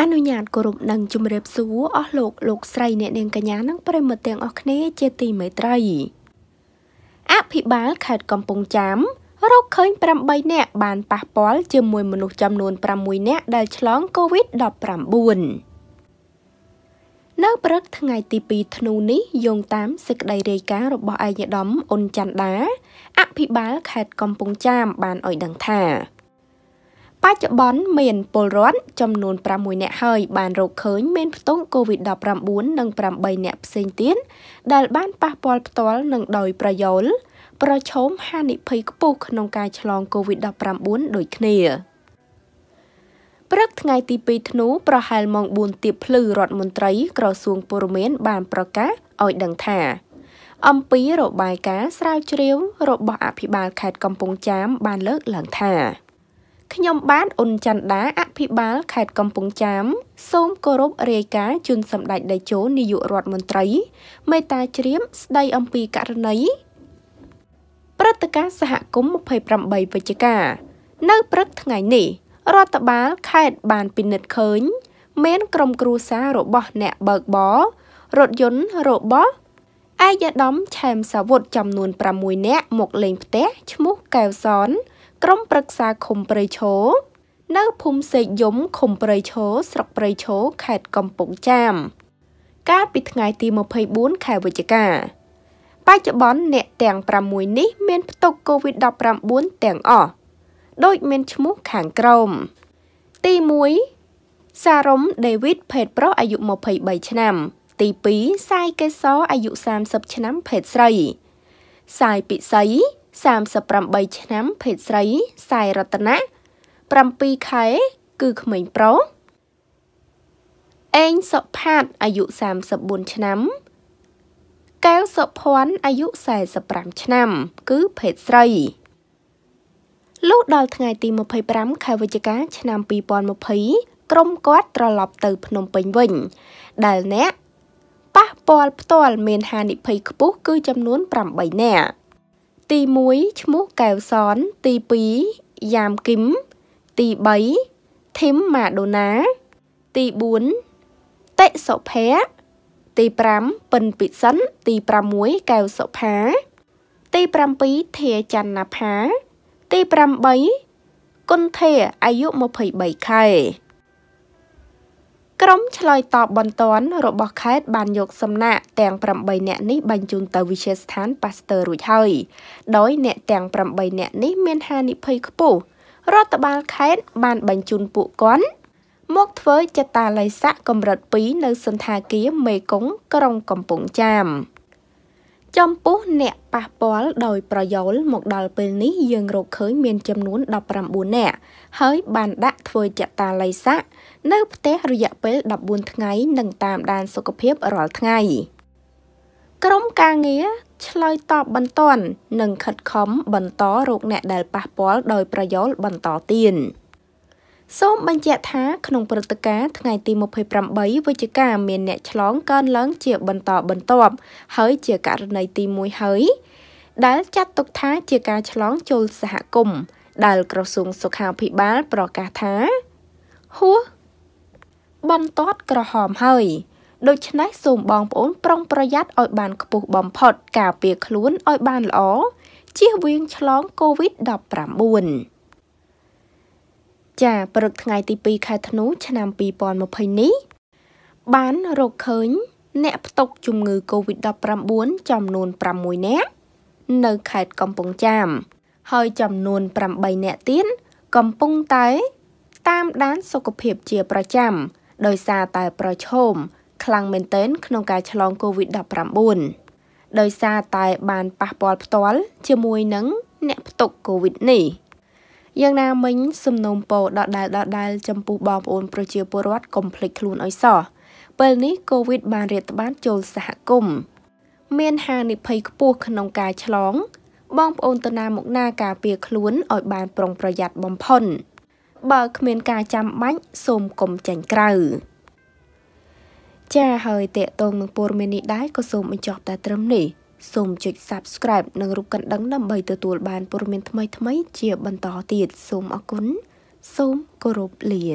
អនុញ្ញាតគោរពនិងជំរាបសួរអស់លោកលោកស្រីអ្នកនាងកញ្ញានិងប្រិមត្តទាំងអស់គ្នា ជាទីមេត្រី អភិបាលខេត្តកំពង់ចាមរកឃើញ8នាក់បានប៉ះពាល់ជាមួយមនុស្សចំនួន6នាក់ដែលឆ្លង COVID-19 នៅព្រឹកថ្ងៃទី2ធ្នូនេះយោងតាមសេចក្តីរាយការណ៍របស់ឯកឧត្តមអ៊ុនច័ន្ទដាអភិបាល ខេត្តកំពង់ចាម បានឲ្យដឹងថាបច្ចុប្បន្នមានពលរដ្ឋចំនួន6នាក់ហើយបានរកឃើញមានផ្ទុង COVID-19 និង8នាក់ផ្សេងទៀតដែលបានប៉ះពាល់ផ្ទាល់និងដោយប្រយោលប្រឈមហានិភ័យខ្ពស់ក្នុងការឆ្លង COVID-19 ដូចគ្នាព្រឹកថ្ងៃទី2ធ្នូប្រហែលម៉ោង4ទៀបភ្លឺរដ្ឋមន្ត្រី ក្រសួងព័ត៌មានបានប្រកាសឲ្យដឹងថា អំពីរបាយការណ៍ស្រាវជ្រាវរបស់អភិបាលខេត្តកំពង់ចាមបានលើកឡើងថាខ្ញុំបានអ៊ុនច័ន្ទដាអភិបាលខេត្តកំពង់ចាមសូមគោរពរាយការណ៍ជូនសម្ដេចតេជោនាយករដ្ឋមន្ត្រី មេត្តាជ្រាបស្ដីអំពីករណីព្រឹត្តិការណ៍សហគមន៍28វិច្ឆិកានៅព្រឹកថ្ងៃនេះ រដ្ឋបាលខេត្តបានពិនិត្យឃើញ មានក្រុមគ្រួសាររបស់អ្នកបើកបររថយន្តរបស់ឯកឧត្តមឆែមសាវុធចំនួន6នាក់មកលេងផ្ទះឈ្មោះកែវសនក្រុមប្រឹក្សាឃុំព្រៃឈរនៅភូមិសេកយំឃុំព្រៃឈរស្រុកព្រៃឈរខេត្តកំពង់ចាមកាលពីថ្ងៃទី24ខែវិច្ឆិកាបច្ចុប្បន្នអ្នកទាំង6នេះ មាន ផ្ទុក COVID-19 ទាំងអស់ដោយមានឈ្មោះខាងក្រោមទី1សារ៉ុមដេវីតភេទប្រុសអាយុ23ឆ្នាំ ទី2សាយកេសរអាយុ30ឆ្នាំភេទស្រីសាយពិសី38ឆ្នាំ ភេទស្រីសាយរតនា7ខែគឺក្មេងប្រុសអេងសុផាតអាយុ34ឆ្នាំកែវសុភ័ណ្ឌអាយុ45ឆ្នាំ គឺភេទស្រីលុះដល់ថ្ងៃទី25ខែវិច្ឆិកាឆ្នាំ2020ក្រុមគាត់ត្រឡប់ទៅ ភ្នំពេញវិញដែលអ្នកប៉ះពាល់ផ្ទាល់មាន ហានិភ័យខ្ពស់គឺចំនួន8នាក់ទី1ឈ្មោះកែវសនទី2យ៉ាមគឹមទី3ធីមម៉ាដូណាទី4តិសុភ័ក្រទី5ពិនពិសិនទី6កែវសុផាទី7ធាចន្ទផាទី8គុនធាអាយុ23ខែក្រុមឆ្លើយតបបន្ទាន់របស់ខេត្តបានយកសំណាក់ទាំង8នាក់នេះបញ្ជូនទៅវិទ្យាស្ថានប៉ាស្ទ័ររួចហើយដោយអ្នកទាំង8នាក់នេះមានហានិភ័យខ្ពស់រដ្ឋបាលខេត្តបានបញ្ជូនពួកគាត់មកធ្វើចតាល័យស័កកម្រិត2នៅសន្តាគារមេគង្គក្រុងកំពង់ចាមចំពោះអ្នកប៉ះពាល់ដោយប្រយោលមកដល់ពេលនេះយើងរកឃើញមានចំនួន19នាក់ហើយបានដាក់ធ្វើចតាល័យស័កនៅផ្ទះរយៈពេល14ថ្ងៃនិងតាមដានសុខភាពរាល់ថ្ងៃក្រមការងារឆ្លើយតបបន្ទាន់និងខិតខំបន្តរោគអ្នកដែលប៉ះពាល់ដោយប្រយោលបន្តទៀតសូមបញ្ជាក់ថា ក្នុងព្រឹត្តិការណ៍ថ្ងៃទី28វិច្ឆិកាមានអ្នកឆ្លងកើនឡើងជាបន្តបន្ទាប់ហើយជាករណីទី1ហើយដែលចាត់ទុកថា ជាការឆ្លងចូលសហគមន៍ដែលក្រសួងសុខាភិបាលប្រកាសថាហួសបំទាត់ក្រហមហើយ ដូច្នេះសូមបងប្អូនប្រុងប្រយ័ត្នឲ្យបានខ្ពស់បំផុតការពារខ្លួនឲ្យបានល្អជៀសវាងឆ្លង COVID-19 ចាព្រឹកថ្ងៃទី2ខែធ្នូឆ្នាំ2020នេះបានរកឃើញ អ្នក ផ្ទុកជំងឺ COVID-19 ចំនួន6នាក់នៅខេត្តកំពង់ចាមហើយចំនួន8នាក់ទៀតកំពុងតែ តាមដានសុខភាពជាប្រចាំ ដោយសារតែប្រឈមខ្លាំងមែនទែនក្នុងការឆ្លង COVID-19 ដោយសារតែបានប៉ះពាល់ផ្ទាល់ជាមួយនឹងអ្នកផ្ទុក COVID នេះយ៉ាងណាមិញសំណូមពរដដែលដដែលចំពោះបងប្អូនប្រជាពលរដ្ឋកុំភ្លេចខ្លួនឲ្យសោះពេលនេះ COVID បានរាតត្បាតចូលសហគមន៍មានហានិភ័យខ្ពស់ក្នុងការឆ្លងបងប្អូនតាណាមុខណាការពារខ្លួនឲ្យបាន ប្រុងប្រយ័ត្នបំផុតបើគ្មានការចាំបាច់សូមកុំចាញ់ក្រៅចាហើយតេតងនឹងព័ត៌មាននេះដែរក៏សូមបញ្ចប់តែត្រឹមនេះសូមចុច Subscribe និងរូបកណ្ដឹងដើម្បីទទួលបានព័ត៌មានថ្មីៗជា បន្តទៀតសូមអរគុណសូមគោរពលា